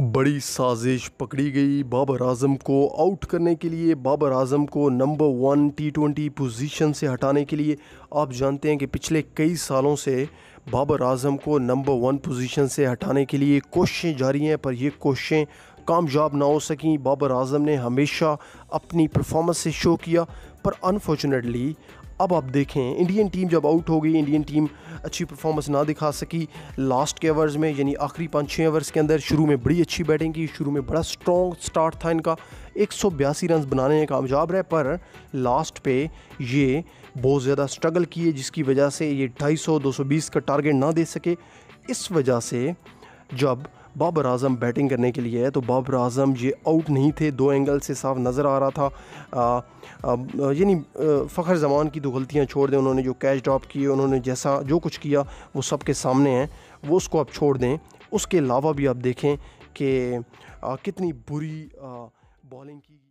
बड़ी साजिश पकड़ी गई बाबर आजम को आउट करने के लिए बाबर आजम को number one T twenty position से हटाने के लिए आप जानते हैं कि पिछले कई सालों से बाबर आजम को नंबर वन पोजीशन से हटाने के लिए कोशिशें जारी हैं पर ये कोशिशें कामयाब ना हो सकें बाबर आजम ने हमेशा अपनी परफॉर्मेंस से शो किया पर अनफॉर्चुनेटली अब आप देखें इंडियन टीम जब आउट हो गई इंडियन टीम अच्छी परफॉर्मेंस ना दिखा सकी लास्ट के ओवर्स में यानी आखिरी पाँच छः ओवर्स के अंदर शुरू में बड़ी अच्छी बैटिंग की शुरू में बड़ा स्ट्रॉन्ग स्टार्ट था इनका एक सौ बयासी रन बनाने में कामयाब रहे पर लास्ट पे ये बहुत ज़्यादा स्ट्रगल किए जिसकी वजह से ये ढाई सौ दो सौ बीस का टारगेट ना दे सके इस वजह से जब बाबर आजम बैटिंग करने के लिए है तो बाबर आजम ये आउट नहीं थे दो एंगल से साफ नज़र आ रहा था यानी फ़खर जमान की तो गलतियाँ छोड़ दें उन्होंने जो कैच ड्रॉप किए उन्होंने जैसा जो कुछ किया वो सब के सामने हैं वो उसको आप छोड़ दें उसके अलावा भी आप देखें कि कितनी बुरी बॉलिंग की